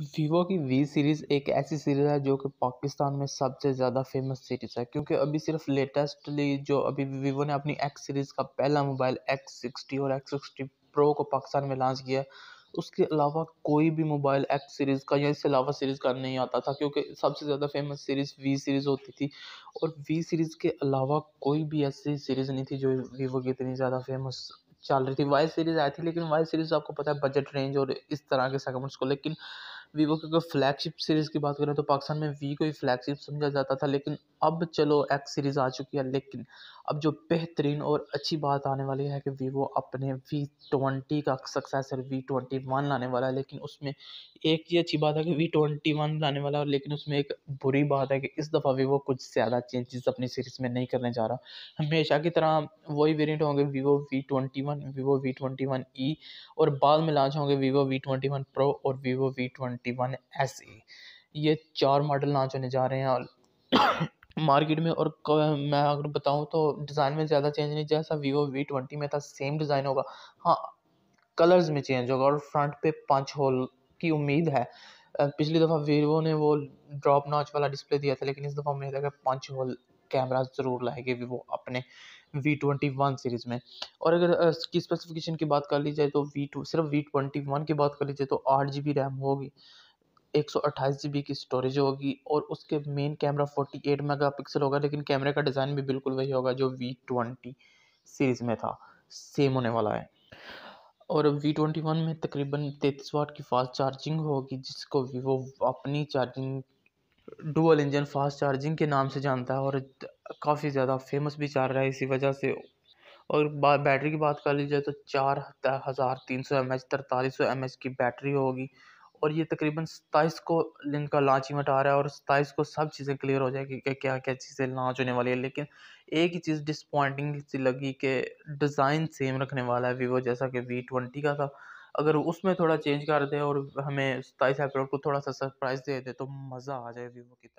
Vivo की we series एक ऐसी सीरीज़ है जो कि पाकिस्तान में सबसे ज़्यादा फेमस सीरीज़ है क्योंकि अभी सिर्फ लेटेस्टली जो अभी वीवो ने अपनी एक्स सीरीज़ का पहला मोबाइल एक्स सिक्सटी और एक्स सिक्सटी प्रो को पाकिस्तान में लॉन्च किया उसके अलावा कोई भी मोबाइल एक्स सीरीज़ का या इससे अलावा सीरीज़ का नहीं आता था क्योंकि सबसे ज़्यादा फेमस सीरीज़ वी सीरीज़ होती थी और वी सीरीज़ के अलावा कोई भी ऐसी सीरीज़ नहीं थी जो वीवो की इतनी ज़्यादा फेमस चल रही थी वाई सीरीज़ आई थी लेकिन वाई सीरीज़ आपको पता है बजट रेंज और इस तरह के सेगमेंट्स को लेकिन वीवो की अगर फ्लैगशिप सीरीज़ की बात करें तो पाकिस्तान में वी को ही फ्लैगशिप समझा जाता था लेकिन अब चलो एक्स सीरीज़ आ चुकी है लेकिन अब जो बेहतरीन और अच्छी बात आने वाली है कि वीवो अपने वी ट्वेंटी का सक्सेसर वी ट्वेंटी वन लाने वाला है लेकिन उसमें एक ये अच्छी बात है कि वी ट्वेंटी वन लाने वाला है लेकिन उसमें एक बुरी बात है कि इस दफ़ा वीवो कुछ ज़्यादा चेंजेस अपनी सीरीज़ में नहीं करने जा रहा हमेशा की तरह वही वेरियंट होंगे Vivo V twenty one Vivo V twenty one E और बाद में लॉन्च होंगे Vivo V twenty one pro और Vivo V twenty one S E ये चार मॉडल लॉन्च होने जा रहे हैं और मार्केट में और मैं अगर बताऊँ तो डिज़ाइन में ज़्यादा चेंज नहीं जैसा वीवो वी ट्वेंटी में था सेम डिज़ाइन होगा हाँ कलर्स में चेंज होगा और फ्रंट पे पंच होल की उम्मीद है पिछली दफ़ा वीवो ने वो ड्रॉप नॉच वाला डिस्प्ले दिया था लेकिन इस दफ़ा मुझे लगा पंच होल कैमरा ज़रूर लाएंगे वीवो अपने वी ट्वेंटी वन सीरीज़ में और अगर इसकी स्पेसिफिकेशन की बात कर ली जाए तो वी टू सिर्फ वी ट्वेंटी वन की बात कर ली जाए तो आठ जी बी रैम होगी एक सौ अट्ठाईस जी बी की स्टोरेज होगी और उसके main camera forty eight megapixel होगा लेकिन कैमरे का डिज़ाइन भी बिल्कुल वही होगा जो वी ट्वेंटी सीरीज़ में था सेम होने वाला है और वी ट्वेंटी वन में तकरीबन तैतीस वाट की फास्ट चार्जिंग होगी जिसको वीवो अपनी charging dual engine fast charging के नाम से जानता है और काफ़ी ज़्यादा फेमस भी चार रहा है इसी वजह से और बैटरी की बात कर ली जाए तो चार हज़ार तीन सौ एम एच तरतालीस सौ एम एच की बैटरी होगी और ये तकरीबन सताईस को इनका लॉन्च इवेंट आ रहा है और सत्ताईस को सब चीज़ें क्लियर हो जाएगी कि क्या क्या चीज़ें लॉन्च होने वाली है लेकिन एक ही चीज़ डिसपॉइंटिंग सी लगी कि डिज़ाइन सेम रखने वाला है वीवो जैसा कि वी ट्वेंटी का था अगर उसमें थोड़ा चेंज कर दे और हमें सत्ताईस अप्रैल को थोड़ा सा सरप्राइज़ दे दे तो मज़ा आ जाए वीवो की